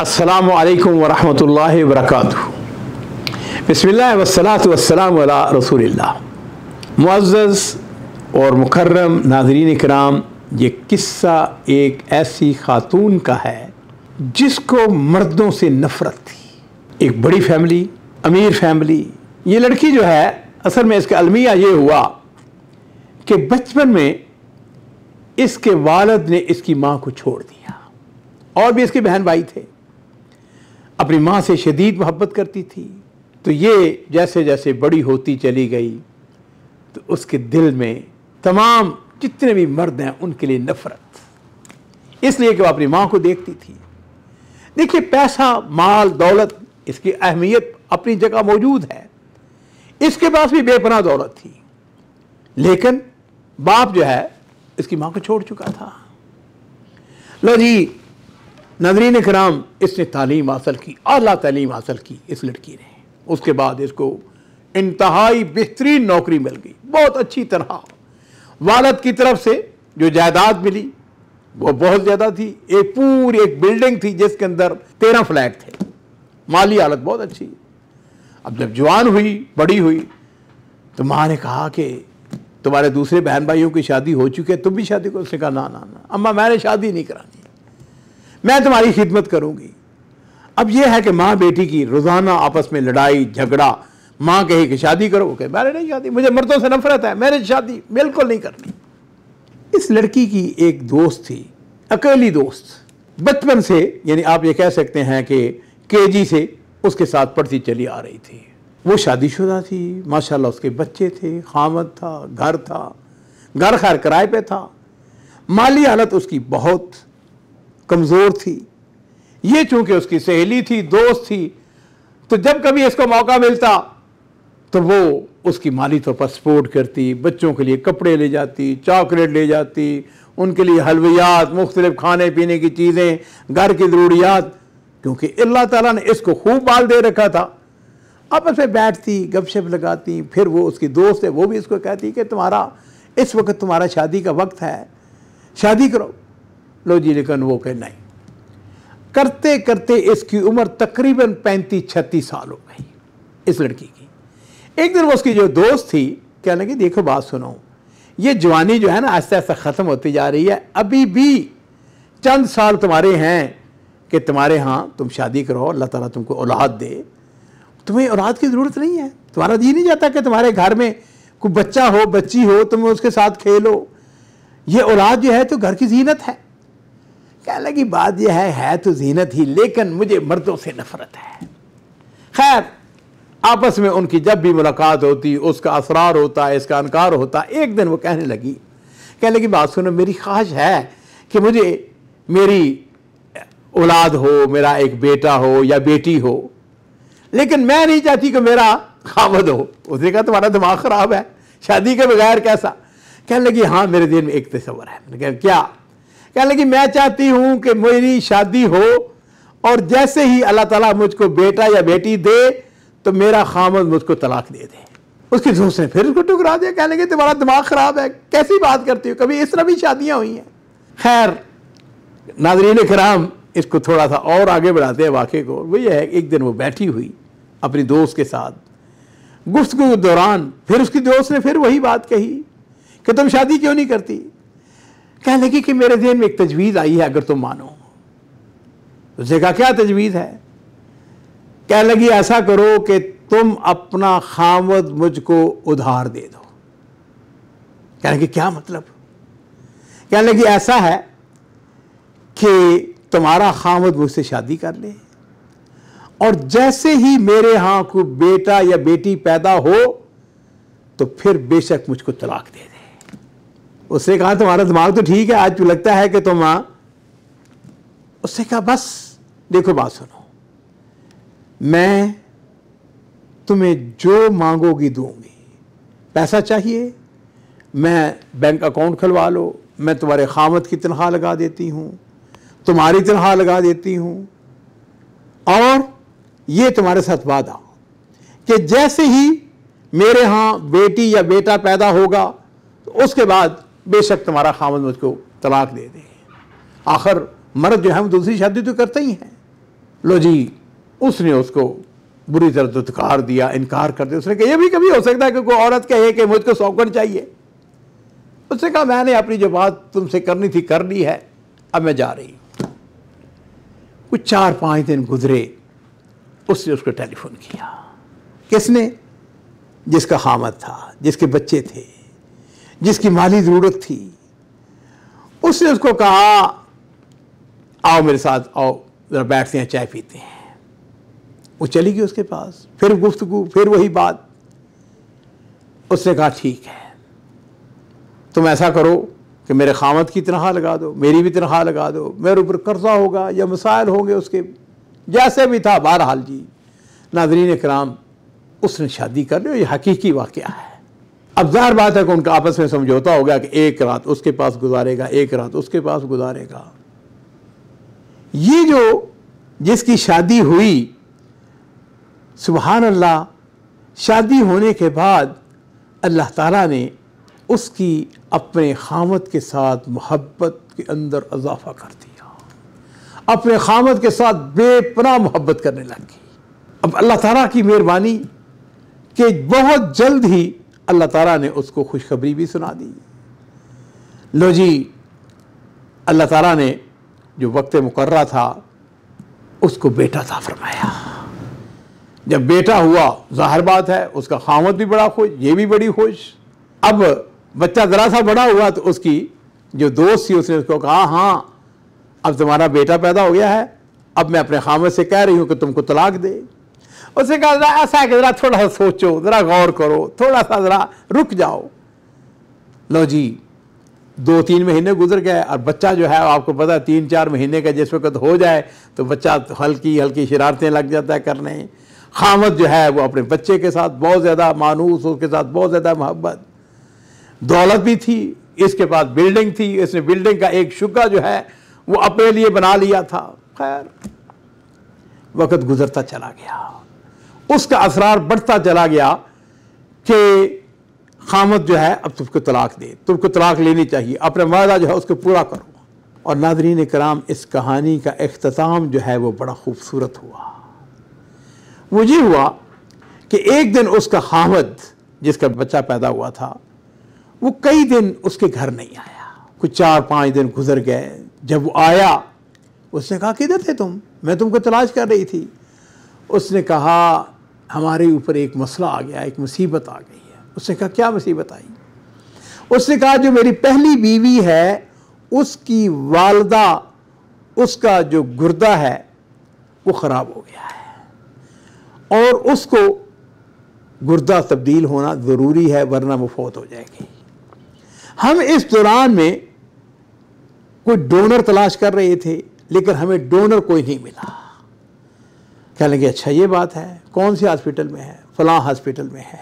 अस्सलाम वालेकुम वरहमतुल्लाहि वबरकातुहू बिस्मिल्लाह वस्सलातु वस्सलाम अला रसूलिल्लाह मुअज़्ज़ज़ और मुकर्रम नाजरीन कराम ये किस्सा एक ऐसी खातून का है जिसको मर्दों से नफ़रत थी एक बड़ी फैमिली अमीर फैमिली ये लड़की जो है असल में इसका अलमिया ये हुआ कि बचपन में इसके वालद ने इसकी माँ को छोड़ दिया और भी इसके बहन भाई थे अपनी माँ से शदीद मोहब्बत करती थी तो ये जैसे जैसे बड़ी होती चली गई तो उसके दिल में तमाम जितने भी मर्द हैं उनके लिए नफरत इसलिए कि वह अपनी माँ को देखती थी देखिए पैसा माल दौलत इसकी अहमियत अपनी जगह मौजूद है इसके पास भी बेपना दौलत थी लेकिन बाप जो है इसकी माँ को छोड़ चुका था लो जी नजरीन कराम इसने तालीम हासिल की अला तलीम हासिल की इस लड़की ने उसके बाद इसको इंतहाई बेहतरीन नौकरी मिल गई बहुत अच्छी तरह वालद की तरफ से जो जायदाद मिली वो बहुत ज़्यादा थी एक पूरी एक बिल्डिंग थी जिसके अंदर तेरह फ्लैट थे माली हालत बहुत अच्छी अब जब जवान हुई बड़ी हुई तो माँ ने कहा कि तुम्हारे दूसरे बहन भाइयों की शादी हो चुकी है तुम भी शादी करो उसने कहा ना ना ना अम्मा मैंने शादी नहीं करानी मैं तुम्हारी खिदमत करूंगी अब यह है कि माँ बेटी की रोज़ाना आपस में लड़ाई झगड़ा माँ कहे कि शादी करो वो कहे मैंने नहीं शादी मुझे मर्दों से नफरत है मैंने शादी बिल्कुल नहीं करनी इस लड़की की एक दोस्त थी अकेली दोस्त बचपन से यानी आप ये कह सकते हैं कि के जी से उसके साथ पढ़ती चली आ रही थी वो शादीशुदा थी माशाल्लाह उसके बच्चे थे खामद था घर था घर खैर किराए पे था माली हालत उसकी बहुत कमज़ोर थी ये चूंकि उसकी सहेली थी दोस्त थी तो जब कभी इसको मौका मिलता तो वो उसकी माली तौर पर सपोर्ट करती बच्चों के लिए कपड़े ले जाती चॉकलेट ले जाती उनके लिए हलवियात मुख्तलिफ खाने पीने की चीज़ें घर की ज़रूरियात क्योंकि अल्लाह ताला ने इसको खूब बाल दे रखा था आपस में बैठती गपशप लगाती फिर वो उसकी दोस्त है वो भी इसको कहती कि तुम्हारा इस वक्त तुम्हारा शादी का वक्त है शादी करो लो जी लेकिन वो कह नहीं करते करते इसकी उम्र तकरीबन पैंतीस छत्तीस साल हो गई इस लड़की की एक दिन वो उसकी जो दोस्त थी क्या लगे देखो बात सुनो ये जवानी जो है ना आस्ते आस्ते ख़त्म होती जा रही है अभी भी चंद साल तुम्हारे हैं कि तुम्हारे यहाँ तुम शादी करो अल्लाह ताला तुमको औलाद दे तुम्हें औलाद की ज़रूरत नहीं है तुम्हारा जी नहीं जाता कि तुम्हारे घर में कोई बच्चा हो बच्ची हो तुम उसके साथ खेलो ये औलाद जो है तो घर की जीनत है कहने लगी बात यह है है तो जीनत ही लेकिन मुझे मर्दों से नफरत है खैर आपस में उनकी जब भी मुलाकात होती उसका असरार होता है इसका इनकार होता एक दिन वो कहने लगी कहने की बात सुनो मेरी ख्वाहिश है कि मुझे मेरी औलाद हो मेरा एक बेटा हो या बेटी हो लेकिन मैं नहीं चाहती कि मेरा खामद हो उसने कहा तुम्हारा दिमाग ख़राब है शादी के बगैर कैसा कहने लगी हाँ मेरे दिन में एक तस्वर है मैंने कहा क्या कहने लगी मैं चाहती हूं कि मेरी शादी हो और जैसे ही अल्लाह ताला मुझको बेटा या बेटी दे तो मेरा खामद मुझको तलाक दे दे उसकी दोस्त ने फिर उसको टुकरा दिया कहने लगे तुम्हारा दिमाग ख़राब है कैसी बात करती हो कभी इस तरह भी शादियाँ हुई हैं खैर नादरीन कराम इसको थोड़ा सा और आगे बढ़ाते हैं वाक़े को वो ये है एक दिन वो बैठी हुई अपनी दोस्त के साथ गुफ्तु के दौरान फिर उसकी दोस्त ने फिर वही बात कही कि तुम शादी क्यों नहीं करती कह लगी कि मेरे जहन में एक तजवीज़ आई है अगर तुम मानो उसने कहा क्या तजवीज़ है कह लगी ऐसा करो कि तुम अपना खामद मुझको उधार दे दो कह लगी क्या मतलब कह लगी ऐसा है कि तुम्हारा खामद मुझसे शादी कर ले और जैसे ही मेरे यहां को बेटा या बेटी पैदा हो तो फिर बेशक मुझको तलाक दे उसने कहा तुम्हारा दिमाग तो ठीक है आज तो लगता है कि तुम उससे कहा बस देखो बात सुनो मैं तुम्हें जो मांगोगी दूंगी पैसा चाहिए मैं बैंक अकाउंट खुलवा लो मैं तुम्हारे खामत की तनख्वाह लगा देती हूँ तुम्हारी तनख्वाह लगा देती हूँ और ये तुम्हारे साथ वादा कि जैसे ही मेरे यहाँ बेटी या बेटा पैदा होगा तो उसके बाद बेशक तुम्हारा खामद मुझको तलाक दे दे आखिर मर्द जो है वो दूसरी शादी तो करते ही हैं लो जी उसने उसको बुरी तरह दुत्कार दिया इनकार कर दिया उसने कहा यह भी कभी हो सकता है कि कोई औरत कहे कि मुझको सौकड़ चाहिए उसने कहा मैंने अपनी जो बात तुमसे करनी थी कर ली है अब मैं जा रही हूँ कुछ चार पाँच दिन गुजरे उसने उसको टेलीफोन किया किसने जिसका हामद था जिसके बच्चे थे जिसकी माली ज़रूरत थी उसने उसको कहा आओ मेरे साथ आओ ज़रा बैठते हैं चाय पीते हैं वो चली गई उसके पास फिर गुफ्तगु फिर वही बात उसने कहा ठीक है तुम ऐसा करो कि मेरे खामत की तनख्वाह लगा दो मेरी भी तनख्वाह लगा दो मेरे ऊपर कर्जा होगा या मसायल होंगे उसके जैसे भी था बहरहाल जी नाजरीन कराम उसने शादी कर लो ये हकीकी वाक़ है अब जाहिर बात है कि उनका आपस में समझौता हो गया कि एक रात उसके पास गुजारेगा एक रात उसके पास गुजारेगा ये जो जिसकी शादी हुई सुबहान अल्लाह शादी होने के बाद अल्लाह ताला ने उसकी अपने खामत के साथ मोहब्बत के अंदर इजाफा कर दिया अपने खामत के साथ बेपना मोहब्बत करने लगी अब अल्लाह ताला की मेहरबानी कि बहुत जल्द ही अल्लाह ताला ने उसको खुशखबरी भी सुना दी लो जी अल्लाह ताला ने जो वक्त मुकर था उसको बेटा था फरमाया जब बेटा हुआ ज़ाहर बात है उसका खामत भी बड़ा खुश ये भी बड़ी खुश अब बच्चा ज़रा सा बड़ा हुआ तो उसकी जो दोस्त थी उसने उसको कहा हाँ अब तुम्हारा बेटा पैदा हो गया है अब मैं अपने खामत से कह रही हूँ कि तुमको तलाक दे उसने कहा जरा ऐसा है कि जरा थोड़ा सा सोचो जरा गौर करो थोड़ा सा जरा रुक जाओ लो जी दो तीन महीने गुजर गए और बच्चा जो है आपको पता है तीन चार महीने का जिस वक्त हो जाए तो बच्चा हल्की हल्की शरारतें लग जाता है करने खामत जो है वो अपने बच्चे के साथ बहुत ज़्यादा मानूस उसके साथ बहुत ज़्यादा मोहब्बत दौलत भी थी इसके पास बिल्डिंग थी इसने बिल्डिंग का एक शुक्का जो है वो अपने लिए बना लिया था खैर वक्त गुजरता चला गया उसका असरार बढ़ता चला गया कि खामत जो है अब तुमको तलाक दे तुमको तलाक लेनी चाहिए अपना वादा जो है उसको पूरा करो और नादरीन कराम इस कहानी का अख्ताम जो है वह बड़ा खूबसूरत हुआ वो ये हुआ कि एक दिन उसका खामद जिसका बच्चा पैदा हुआ था वो कई दिन उसके घर नहीं आया कुछ चार पाँच दिन गुजर गए जब वो आया उसने कहा किधर थे तुम मैं तुमको तलाश कर रही थी उसने कहा हमारे ऊपर एक मसला आ गया एक मुसीबत आ गई है उसने कहा क्या मुसीबत आई उसने कहा जो मेरी पहली बीवी है उसकी वालदा उसका जो गुर्दा है वो ख़राब हो गया है और उसको गुर्दा तब्दील होना ज़रूरी है वरना वो फौत हो जाएगी हम इस दौरान में कोई डोनर तलाश कर रहे थे लेकिन हमें डोनर कोई नहीं मिला कह लेंगे अच्छा ये बात है कौन से हॉस्पिटल में है फ़लाँ हॉस्पिटल में है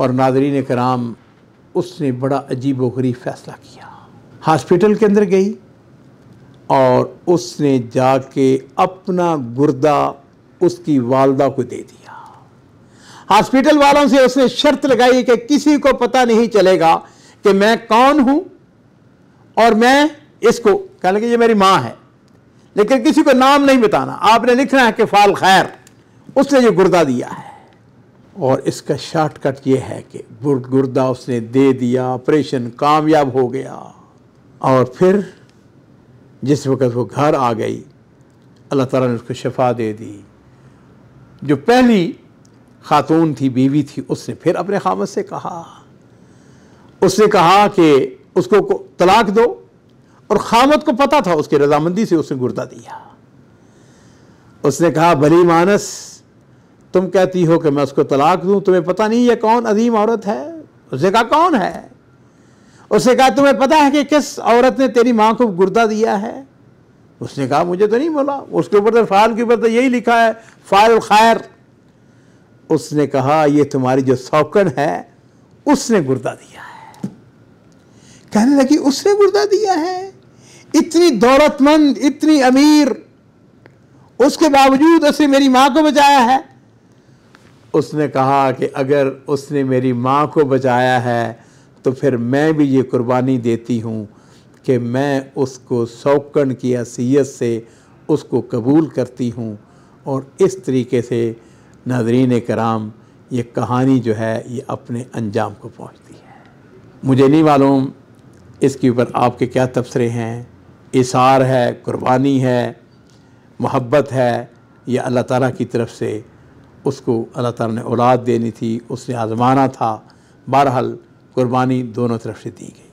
और नादरीन कराम उसने बड़ा अजीब व गरीब फ़ैसला किया हॉस्पिटल के अंदर गई और उसने जाके अपना गुर्दा उसकी वालदा को दे दिया हॉस्पिटल वालों से उसने शर्त लगाई कि किसी को पता नहीं चलेगा कि मैं कौन हूं और मैं इसको कह लगे ये मेरी माँ है लेकिन किसी को नाम नहीं बताना आपने लिखना है कि फाल खैर उसने जो गुर्दा दिया है और इसका शॉर्टकट ये है कि गुर्दा उसने दे दिया ऑपरेशन कामयाब हो गया और फिर जिस वक्त वो घर आ गई अल्लाह ताला ने उसको शफा दे दी जो पहली खातून थी बीवी थी उसने फिर अपने खामद से कहा उसने कहा कि उसको तलाक दो और खामत को पता था उसकी रजामंदी से उसने गुर्दा दिया उसने कहा भली मानस तुम कहती हो कि मैं उसको तलाक दूं तुम्हें पता नहीं ये कौन अजीम औरत है उसने कहा कौन है उसने कहा तुम्हें पता है कि किस औरत ने तेरी माँ को गुर्दा दिया है उसने कहा मुझे तो नहीं बोला उसके ऊपर तो फायल के ऊपर तो यही लिखा है फायल खैर उसने कहा ये तुम्हारी जो सौकन है उसने गुर्दा दिया है कहने लगी उसने गुर्दा दिया है इतनी दौलतमंद इतनी अमीर उसके बावजूद उसने मेरी माँ को बचाया है उसने कहा कि अगर उसने मेरी माँ को बचाया है तो फिर मैं भी ये कुर्बानी देती हूँ कि मैं उसको शौकन की असीयत से उसको कबूल करती हूँ और इस तरीके से नाजरीन कराम ये कहानी जो है ये अपने अंजाम को पहुँचती है मुझे नहीं मालूम इसके ऊपर आपके क्या तबसरे हैं इसार है कुर्बानी है मोहब्बत है यह अल्लाह ताला की तरफ से उसको अल्लाह ताला ने औलाद देनी थी उसने आजमाना था बहरहाल कुर्बानी दोनों तरफ से दी गई